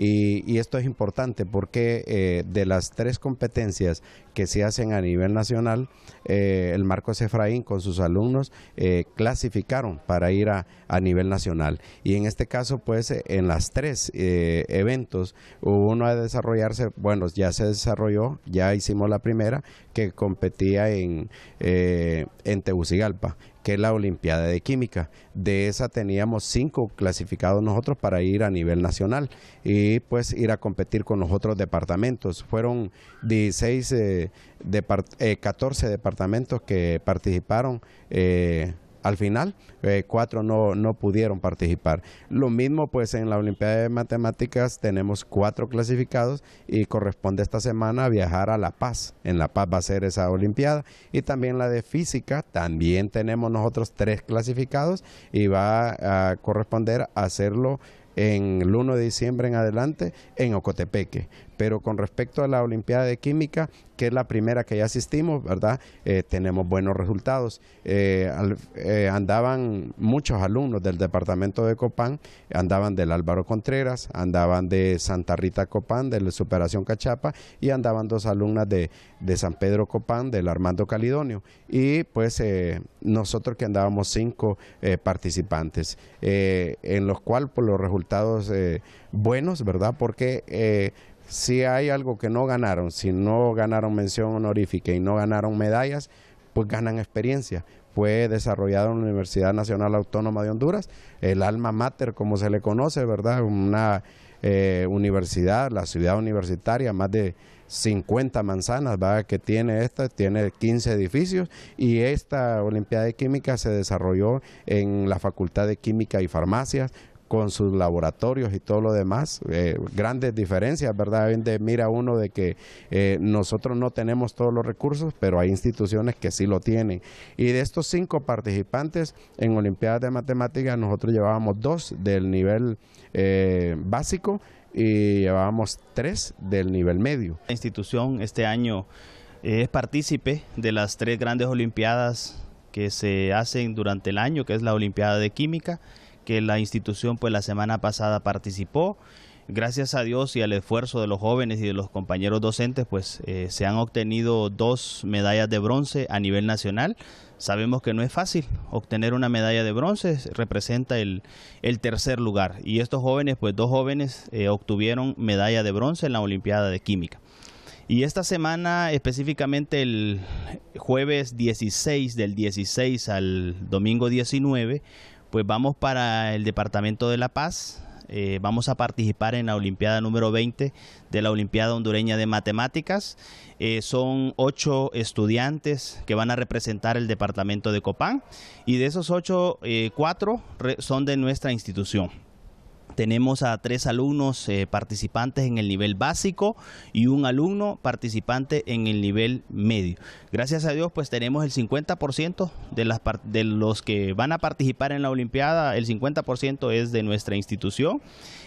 Y, esto es importante porque eh, de las tres competencias que se hacen a nivel nacional, eh, el Marcos Efraín con sus alumnos eh, clasificaron para ir a, a, nivel nacional. Y en este caso, pues en las tres eventos uno de desarrollarse, bueno, ya se desarrolló, ya hicimos la primera, que competía en, en Tegucigalpa que es la Olimpiada de Química. De esa teníamos cinco clasificados nosotros para ir a nivel nacional y pues ir a competir con los otros departamentos. Fueron 16, 14 eh, eh, departamentos que participaron. Eh, al final eh, cuatro no, no, pudieron participar. Lo mismo pues en la Olimpiada de Matemáticas tenemos cuatro clasificados y corresponde esta semana viajar a La Paz. En La Paz va a ser esa Olimpiada y también la de Física, también tenemos nosotros tres clasificados y va a corresponder hacerlo en el 1 de diciembre en adelante en Ocotepeque pero con respecto a la Olimpiada de Química, que es la primera que ya asistimos, ¿verdad? Eh, tenemos buenos resultados. Eh, eh, andaban muchos alumnos del departamento de Copán, andaban del Álvaro Contreras, andaban de Santa Rita Copán, de la Superación Cachapa, y andaban dos alumnas de, San Pedro Copán, del Armando Calidonio. Y pues nosotros que andábamos cinco participantes, en los cuales los resultados buenos, ¿verdad? Porque si hay algo que no ganaron, si no ganaron mención honorífica y no ganaron medallas, pues ganan experiencia. Fue desarrollado en la Universidad Nacional Autónoma de Honduras, el alma mater, como se le conoce, ¿verdad? Una eh, universidad, la ciudad universitaria, más de 50 manzanas, ¿verdad? Que tiene esta, tiene 15 edificios y esta Olimpiada de Química se desarrolló en la Facultad de Química y Farmacias con sus laboratorios y todo lo demás. Eh, grandes diferencias, ¿verdad? Mira uno de que eh, nosotros no tenemos todos los recursos, pero hay instituciones que sí lo tienen. Y de estos cinco participantes en Olimpiadas de Matemáticas, nosotros llevábamos dos del nivel eh, básico y llevábamos tres del nivel medio. La institución este año es partícipe de las tres grandes Olimpiadas que se hacen durante el año, que es la Olimpiada de Química, que la institución pues la semana pasada participó. Gracias a Dios y al esfuerzo de los jóvenes y de los compañeros docentes, pues eh, se han obtenido dos medallas de bronce a nivel nacional. Sabemos que no es fácil obtener una medalla de bronce, representa el, tercer lugar. Y estos jóvenes, pues dos jóvenes eh, obtuvieron medalla de bronce en la Olimpiada de Química. Y esta semana, específicamente el jueves 16 del 16 al domingo 19, pues vamos para el Departamento de La Paz. Eh, vamos a participar en la Olimpiada número 20 de la Olimpiada Hondureña de Matemáticas. Eh, son ocho estudiantes que van a representar el departamento de Copán y de esos ocho, eh, cuatro son de nuestra institución. Tenemos a tres alumnos eh, participantes en el nivel básico y un alumno participante en el nivel medio. Gracias a Dios, pues tenemos el 50% de, los que van a participar en la Olimpiada, el 50% es de nuestra institución.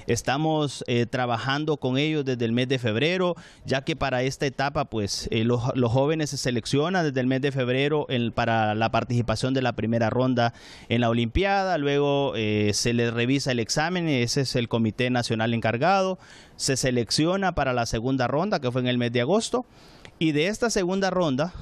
Estamos eh, trabajando con ellos desde el mes de febrero, ya que para esta etapa, pues eh, los, jóvenes se seleccionan desde el mes de febrero para la participación de la primera ronda en la Olimpiada. Luego se les revisa el examen es el comité nacional encargado, se selecciona para la segunda ronda que fue en el mes de agosto y de esta segunda ronda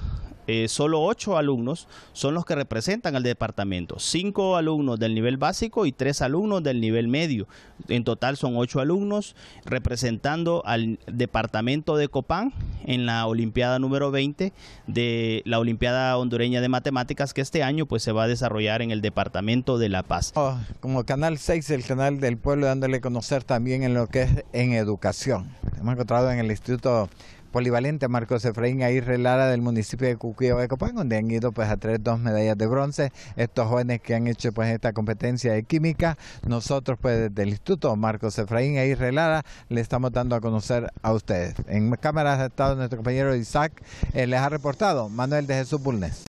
eh, solo ocho alumnos son los que representan al departamento. Cinco alumnos del nivel básico y tres alumnos del nivel medio. En total son ocho alumnos representando al departamento de Copán en la Olimpiada número 20 de la Olimpiada Hondureña de Matemáticas que este año pues se va a desarrollar en el departamento de La Paz. Oh, como Canal 6, el canal del pueblo dándole a conocer también en lo que es en educación. Hemos encontrado en el Instituto polivalente Marcos Efraín Aguirre Lara del municipio de Cucuyo de Copán, donde han ido pues a traer dos medallas de bronce estos jóvenes que han hecho pues esta competencia de química. Nosotros pues desde el Instituto Marcos Efraín Aguirre Lara le estamos dando a conocer a ustedes. En cámaras ha estado nuestro compañero Isaac, eh, les ha reportado Manuel de Jesús Bulnes.